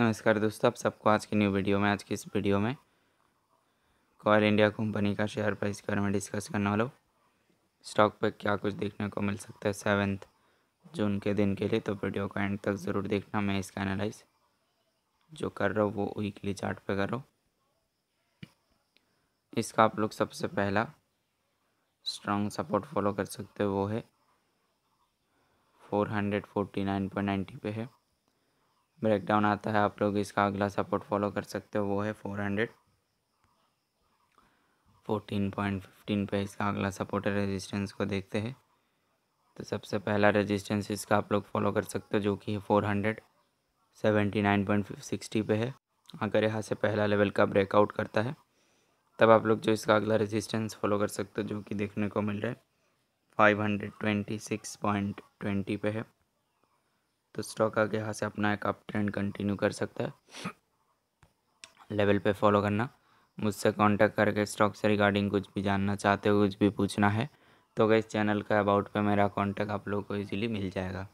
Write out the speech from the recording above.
नमस्कार दोस्तों आप सबको आज की न्यू वीडियो में आज की इस वीडियो में कॉल इंडिया कंपनी का शेयर प्राइस के बारे में डिस्कस करने वाला हूँ स्टॉक पर क्या कुछ देखने को मिल सकता है सेवेंथ जून के दिन के लिए तो वीडियो को एंड तक ज़रूर देखना मैं इसका एनालाइज जो कर रहा हूँ वो वीकली चार्ट पे कर इसका आप लोग सबसे पहला स्ट्रॉन्ग सपोर्ट फॉलो कर सकते हो वो है four hundred forty nine point ninety पे है ब्रेकडाउन आता है आप लोग इसका अगला सपोर्ट फॉलो कर सकते हो वो है four hundred fourteen point fifteen पर इसका अगला सपोर्ट रेजिस्टेंस को देखते हैं तो सबसे पहला रेजिस्टेंस इसका आप लोग फॉलो कर सकते हो जो कि है four hundred seventy nine point sixty पे है अगर यहाँ से पहला लेवल का ब्रेकआउट करता है तब आप लोग जो इसका अगला रेजिस्टेंस फॉलो कर सकते हो जो कि देखने को मिल रहा है five hundred twenty six point twenty पे है तो स्टॉक आगे यहाँ से अपना एक अप ट्रेंड कंटिन्यू कर सकता है लेवल पे फॉलो करना मुझसे कांटेक्ट करके स्टॉक से रिगार्डिंग कुछ भी जानना चाहते हो कुछ भी पूछना है तो इस चैनल का अबाउट पे मेरा कांटेक्ट आप लोग को इजीली मिल जाएगा